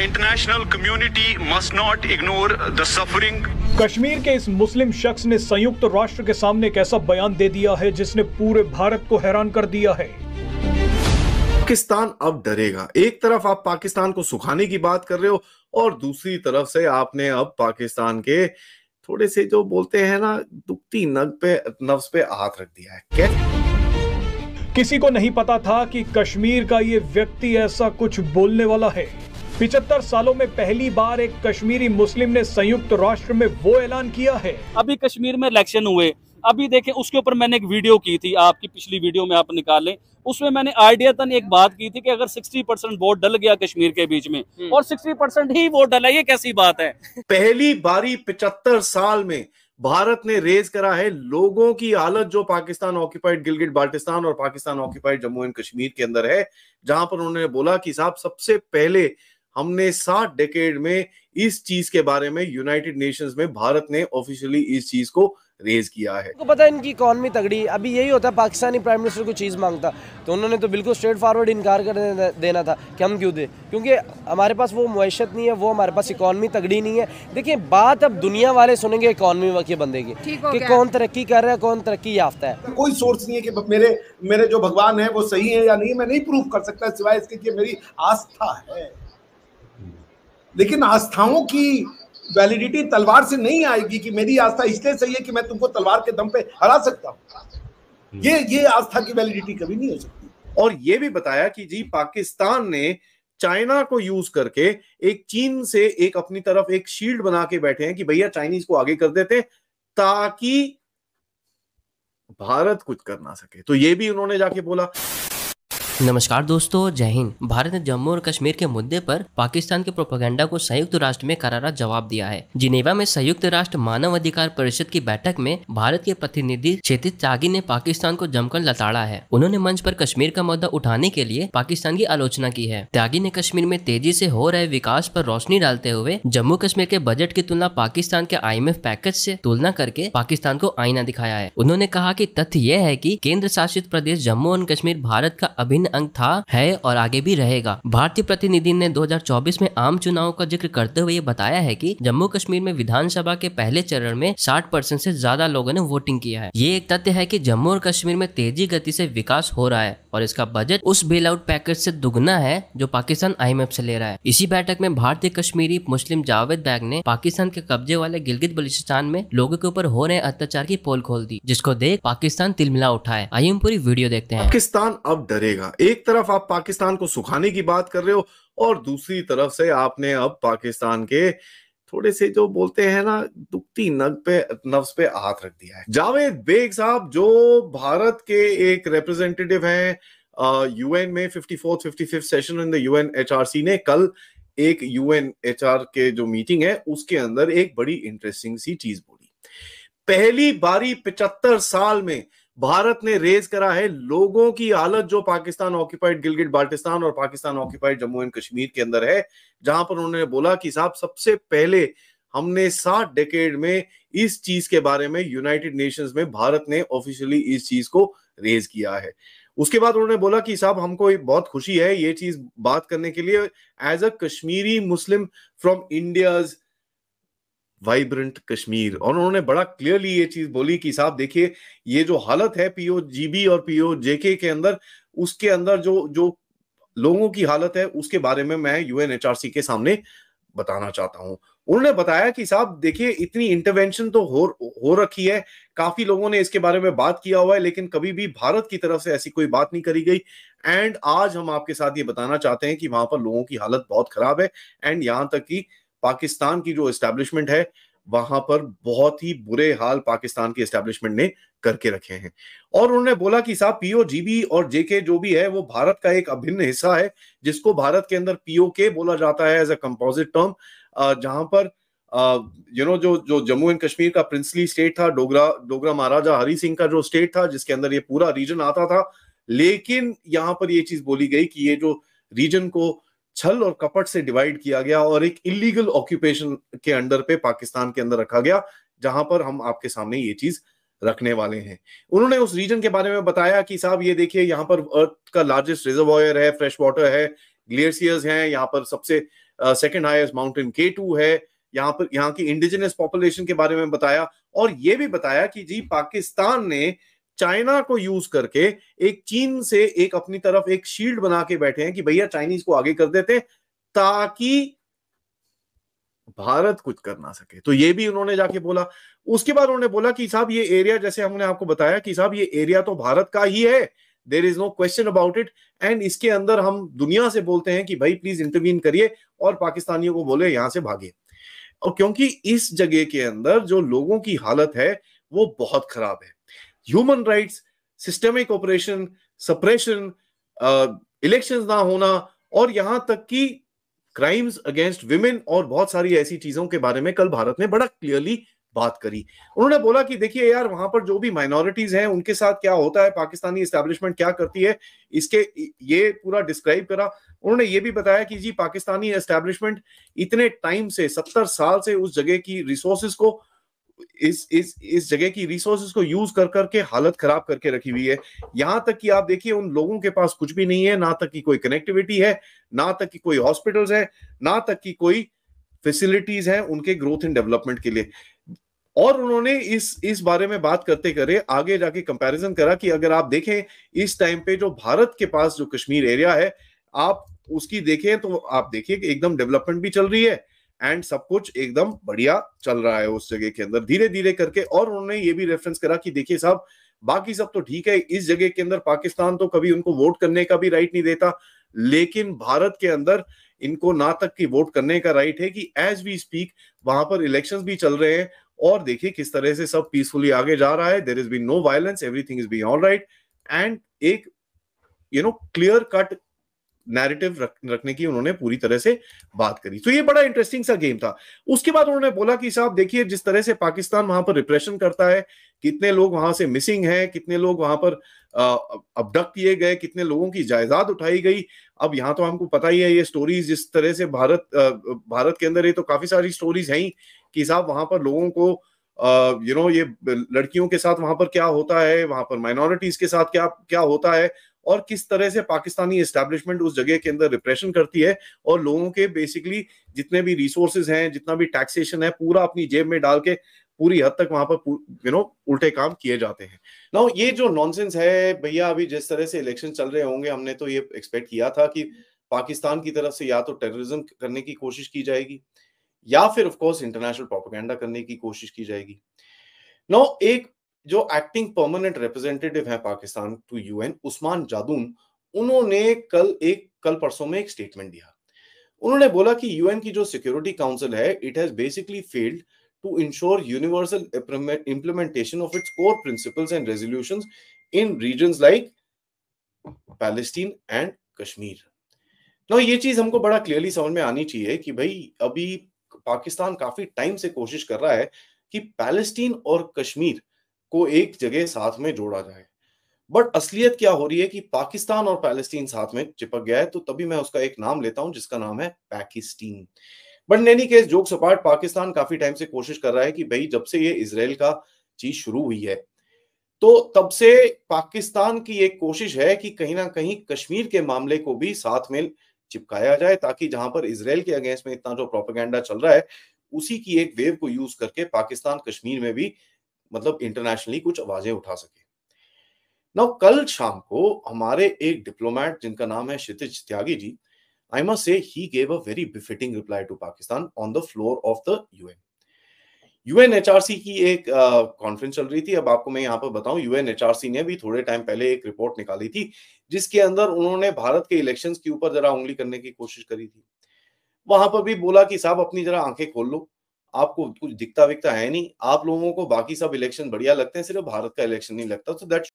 International community must not ignore the suffering Kashmir के इस मुस्लिम शख्स ने संयुक्त राष्ट्र के सामने एक ऐसा बयान दे दिया है जिसने पूरे भारत को हैरान कर दिया है पाकिस्तान अब डरेगा एक तरफ आप पाकिस्तान को सुखाने की बात कर रहे हो और दूसरी तरफ से आपने अब पाकिस्तान के थोड़े से जो बोलते हैं ना दुखती नग पे नफ्स पे हाथ रख दिया है क्या किसी को नहीं पता था कि कश्मीर का ये व्यक्ति ऐसा कुछ बोलने वाला है पिछहत्तर सालों में पहली बार एक कश्मीरी मुस्लिम ने संयुक्त राष्ट्र में वो ऐलान किया है अभी कश्मीर में इलेक्शन हुए अभी देखें उसके ऊपर मैंने एक वीडियो की थी आपकी पिछली वीडियो में आप निकालें उसमें मैंने आइडिया तन एक बात की थी कि अगर 60 परसेंट वोट डल गया कश्मीर के बीच में हम्म। और 60 परसेंट ही वोट डला ये कैसी बात है पहली बारी पिचहत्तर साल में भारत ने रेज करा है लोगों की हालत जो पाकिस्तान ऑक्यूपाइड गिलगिट बाल्टिस्तान और पाकिस्तान ऑक्यूपाइड जम्मू एंड कश्मीर के अंदर है जहां पर उन्होंने बोला कि साहब सबसे पहले हमने सात डेकेड में इस चीज के बारे में यूनाइटेड नेशंस में भारत ने ऑफिशियली इस चीज को रेज किया है तो पता है इनकी इकॉनमी तगड़ी अभी यही होता है पाकिस्तानी प्राइम मिनिस्टर को चीज़ मांगता तो उन्होंने तो बिल्कुल स्ट्रेट फॉरवर्ड इनकार कर देना था कि हम क्यों दें क्योंकि हमारे पास वो मैशत नहीं है वो हमारे पास इकॉनमी तगड़ी नहीं है देखिए बात अब दुनिया वाले सुनेंगे इकॉनमी के बंदे की कि कौन तरक्की कर रहा है कौन तरक्की याफ्ता है कोई सोर्स नहीं है कि मेरे मेरे जो भगवान है वो सही है या नहीं मैं नहीं प्रूव कर सकता सिवाय इसके कि मेरी आस्था है लेकिन आस्थाओं की वैलिडिटी तलवार से नहीं आएगी कि मेरी आस्था इसलिए सही है कि मैं तुमको तलवार के दम पे हरा सकता हूँ हम्म। ये ये आस्था की वैलिडिटी कभी नहीं हो सकती और ये भी बताया कि जी पाकिस्तान ने चाइना को यूज करके एक चीन से एक अपनी तरफ एक शील्ड बना के बैठे हैं कि भैया चाइनीज को आगे कर देते ताकि भारत कुछ कर ना सके तो ये भी उन्होंने जाके बोला नमस्कार दोस्तों जय हिंद भारत ने जम्मू और कश्मीर के मुद्दे पर पाकिस्तान के प्रोपोगेंडा को संयुक्त राष्ट्र में करारा जवाब दिया है जिनेवा में संयुक्त राष्ट्र मानव अधिकार परिषद की बैठक में भारत के प्रतिनिधि क्षेत्र त्यागी ने पाकिस्तान को जमकर लताड़ा है उन्होंने मंच पर कश्मीर का मुद्दा उठाने के लिए पाकिस्तान की आलोचना की है त्यागी ने कश्मीर में तेजी से हो रहे विकास पर रोशनी डालते हुए जम्मू कश्मीर के बजट की तुलना पाकिस्तान के आई पैकेज से तुलना करके पाकिस्तान को आईना दिखाया है उन्होंने कहा की तथ्य यह है की केंद्र शासित प्रदेश जम्मू एंड कश्मीर भारत का अभिन्न अंक था है और आगे भी रहेगा भारतीय प्रतिनिधि ने 2024 में आम चुनाव का जिक्र करते हुए बताया है कि जम्मू कश्मीर में विधानसभा के पहले चरण में 60 परसेंट ऐसी ज्यादा लोगों ने वोटिंग किया है ये एक तथ्य है की जम्मू और कश्मीर में तेजी गति ऐसी विकास हो रहा है और इसका बजट उस बेल आउट पैकेज ऐसी दुगना है जो पाकिस्तान आई एम ले रहा है इसी बैठक में भारतीय कश्मीरी मुस्लिम जावेद बैग ने पाकिस्तान के कब्जे वाले गिलगित बलिस्तान में लोगों के ऊपर हो रहे अत्याचार की पोल खोल दी जिसको देख पाकिस्तान तिलमिला उठाए आइए हम पूरी वीडियो देखते हैं पाकिस्तान अब डरेगा एक तरफ आप पाकिस्तान को सुखाने की बात कर रहे हो और दूसरी तरफ से आपने अब पाकिस्तान के थोड़े से जो बोलते हैं ना दुखती नग पे नफ्स पे हाथ रख दिया है जावेद बेग साहब जो भारत के एक रिप्रेजेंटेटिव हैं यूएन में fifty fourth fifty fifth session in the UN HRC ने कल एक यूएन एचआर के जो मीटिंग है उसके अंदर एक बड़ी इंटरेस्टिंग सी चीज बोली पहली बारी पिचहत्तर साल में भारत ने रेज करा है लोगों की हालत जो पाकिस्तान ऑक्यूपाइड गिलगिट बाल्टिस्तान और पाकिस्तान ऑक्यूपाइड जम्मू एंड कश्मीर के अंदर है जहां पर उन्होंने बोला कि साहब सबसे पहले हमने सात डेकेड में इस चीज के बारे में यूनाइटेड नेशंस में भारत ने ऑफिशियली इस चीज को रेज किया है उसके बाद उन्होंने बोला कि साहब हमको बहुत खुशी है ये चीज बात करने के लिए as a Kashmiri Muslim from India's vibrant Kashmir और उन्होंने बड़ा क्लियरली ये चीज बोली कि साहब देखिए ये जो हालत है पीओ जीबी और पीओ जेके के अंदर उसके अंदर जो जो लोगों की हालत है उसके बारे में मैं यूएनएचआरसी के सामने बताना चाहता हूं उन्होंने बताया कि साहब देखिए इतनी इंटरवेंशन तो हो हो रखी है काफी लोगों ने इसके बारे में बात किया हुआ है लेकिन कभी भी भारत की तरफ से ऐसी कोई बात नहीं करी गई एंड आज हम आपके साथ ये बताना चाहते हैं कि वहां पर लोगों की हालत बहुत खराब है एंड यहां तक कि पाकिस्तान की जो एस्टेब्लिशमेंट है वहां पर बहुत ही बुरे हाल पाकिस्तान की एस्टेब्लिशमेंट ने करके रखे हैं और उन्होंने बोला कि साहब पीओ जीबी और जेके जो भी है वो भारत का एक अभिन्न हिस्सा है जिसको भारत के अंदर पीओ के बोला जाता है एज अ कंपोजिट टर्म जहां पर यू नो जो जो जम्मू एंड कश्मीर का प्रिंसली स्टेट था डोगरा डोगरा महाराजा हरि सिंह का जो स्टेट था जिसके अंदर ये पूरा रीजन आता था लेकिन यहां पर ये चीज बोली गई कि ये जो रीजन को छल और कपट से डिवाइड किया गया और एक इलीगल ऑक्यूपेशन के अंडर पे पाकिस्तान के अंदर रखा गया जहां पर हम आपके सामने ये चीज रखने वाले हैं उन्होंने उस रीजन के बारे में बताया कि साहब ये देखिए यहाँ पर अर्थ का लार्जेस्ट रिजर्वॉयर है फ्रेश वाटर है ग्लेशियर्स हैं यहाँ पर सबसे second highest mountain K two है यहाँ पर यहाँ की इंडिजिनियस पॉपुलेशन के बारे में बताया और ये भी बताया कि जी पाकिस्तान ने चाइना को यूज करके एक चीन से एक अपनी तरफ एक शील्ड बना के बैठे हैं कि भैया चाइनीज को आगे कर देते ताकि भारत कुछ कर ना सके तो ये भी उन्होंने जाके बोला उसके बाद उन्होंने बोला कि साहब ये एरिया जैसे हमने आपको बताया कि साहब ये एरिया तो भारत का ही है there is no question about it and इसके अंदर हम दुनिया से बोलते हैं कि भाई प्लीज इंटरवीन करिए और पाकिस्तानियों को बोले यहां से भागे और क्योंकि इस जगह के अंदर जो लोगों की हालत है वो बहुत खराब है human rights systemic operation suppression elections ना होना और यहां तक कि क्राइम्स अगेंस्ट विमेन और बहुत सारी ऐसी चीजों के बारे में कल भारत ने बड़ा क्लियरली बात करी उन्होंने बोला कि देखिए यार वहां पर जो भी माइनॉरिटीज हैं उनके साथ क्या होता है पाकिस्तानी एस्टेब्लिशमेंट क्या करती है इसके ये पूरा डिस्क्राइब करा उन्होंने ये भी बताया कि जी पाकिस्तानी एस्टेब्लिशमेंट इतने टाइम से सत्तर साल से उस जगह की रिसोर्सेज को इस इस इस जगह की रिसोर्सेज को यूज कर करके हालत खराब करके रखी हुई है यहां तक कि आप देखिए उन लोगों के पास कुछ भी नहीं है ना तक की कोई कनेक्टिविटी है ना तक की कोई हॉस्पिटल्स है ना तक की कोई फैसिलिटीज हैं उनके ग्रोथ एंड डेवलपमेंट के लिए और उन्होंने इस इस बारे में बात करते करे आगे जाके कंपैरिजन करा कि अगर आप देखें इस टाइम पे जो भारत के पास जो कश्मीर एरिया है आप उसकी देखें तो आप देखिए कि एकदम डेवलपमेंट भी चल रही है एंड सब कुछ एकदम बढ़िया चल रहा है उस जगह के अंदर धीरे धीरे करके और उन्होंने ये भी रेफरेंस करा कि देखिए साहब बाकी सब तो ठीक है इस जगह के अंदर पाकिस्तान तो कभी उनको वोट करने का भी राइट नहीं देता लेकिन भारत के अंदर इनको ना तक की वोट करने का राइट है कि एज वी स्पीक वहां पर इलेक्शन भी चल रहे हैं और देखिए किस तरह से सब पीसफुली आगे जा रहा है there is be no violence everything is be all right and एक you know clear cut narrative रख, रखने की उन्होंने पूरी तरह से बात करी तो ये बड़ा इंटरेस्टिंग सा गेम था उसके बाद उन्होंने बोला कि साहब देखिए जिस तरह से पाकिस्तान वहां पर रिप्रेशन करता है कितने लोग वहां से मिसिंग हैं कितने लोग वहां पर अबडक्ट किए गए कितने लोगों की जायदाद उठाई गई अब यहाँ तो हमको पता ही है ये स्टोरीज जिस तरह से भारत आ, भारत के अंदर ये तो काफी सारी स्टोरीज हैं कि साहब वहां पर लोगों को यू नो ये लड़कियों के साथ वहां पर क्या होता है वहां पर माइनॉरिटीज के साथ क्या क्या होता है और किस तरह से पाकिस्तानी एस्टेब्लिशमेंट उस जगह के अंदर रिप्रेशन करती है और लोगों के बेसिकली जितने भी रिसोर्सेज हैं जितना भी टैक्सेशन है पूरा अपनी जेब में डाल के पूरी हद तक वहां पर यू नो उल्टे काम किए जाते हैं ना ये जो नॉनसेंस है भैया अभी जिस तरह से इलेक्शन चल रहे होंगे हमने तो ये एक्सपेक्ट किया था कि पाकिस्तान की तरफ से या तो टेररिज्म करने की कोशिश की जाएगी या फिर ऑफ कोर्स इंटरनेशनल प्रोपोगेंडा करने की कोशिश की जाएगी नो एक जो एक्टिंग परमानेंट रिप्रेजेंटेटिव है पाकिस्तान टू यूएन उस्मान जादून उन्होंने कल एक कल परसों में एक स्टेटमेंट दिया उन्होंने बोला कि यूएन की जो सिक्योरिटी काउंसिल है it has basically failed to ensure universal implementation of its core principles and resolutions in regions like Palestine and Kashmir no ये चीज हमको बड़ा क्लियरली समझ में आनी चाहिए कि भाई अभी पाकिस्तान काफी टाइम से कोशिश कर रहा है कि पैलेस्टीन और कश्मीर को एक जगह साथ में जोड़ा जाए बट असलियत क्या हो रही है कि पाकिस्तान और पैलेस्टीन साथ में चिपक गया है तो तभी मैं उसका एक नाम लेता हूं जिसका नाम है पैकिस्टीन बट इन एनी केस जोक सपाट पाकिस्तान काफी टाइम से कोशिश कर रहा है कि भाई जब से ये इसराइल का चीज शुरू हुई है तो तब से पाकिस्तान की एक कोशिश है कि कहीं ना कहीं कश्मीर के मामले को भी साथ में चिपकाया जाए ताकि जहां पर इसराइल के अगेंस्ट में इतना जो प्रोपेगेंडा चल रहा है उसी की एक वेव को यूज करके पाकिस्तान कश्मीर में भी मतलब इंटरनेशनली कुछ आवाजें उठा सके नाउ कल शाम को हमारे एक डिप्लोमैट जिनका नाम है क्षितिज त्यागी जी I must say he gave a very befitting reply to Pakistan on the floor of the UN UNHRC की एक कॉन्फ्रेंस चल रही थी अब आपको मैं यहाँ पर बताऊं यूएनएचआरसी ने भी थोड़े टाइम पहले एक रिपोर्ट निकाली थी जिसके अंदर उन्होंने भारत के इलेक्शंस के ऊपर जरा उंगली करने की कोशिश करी थी वहां पर भी बोला कि साहब अपनी जरा आंखें खोल लो आपको कुछ दिखता विकता है नहीं आप लोगों को बाकी सब इलेक्शन बढ़िया लगते हैं सिर्फ भारत का इलेक्शन नहीं लगता तो दैट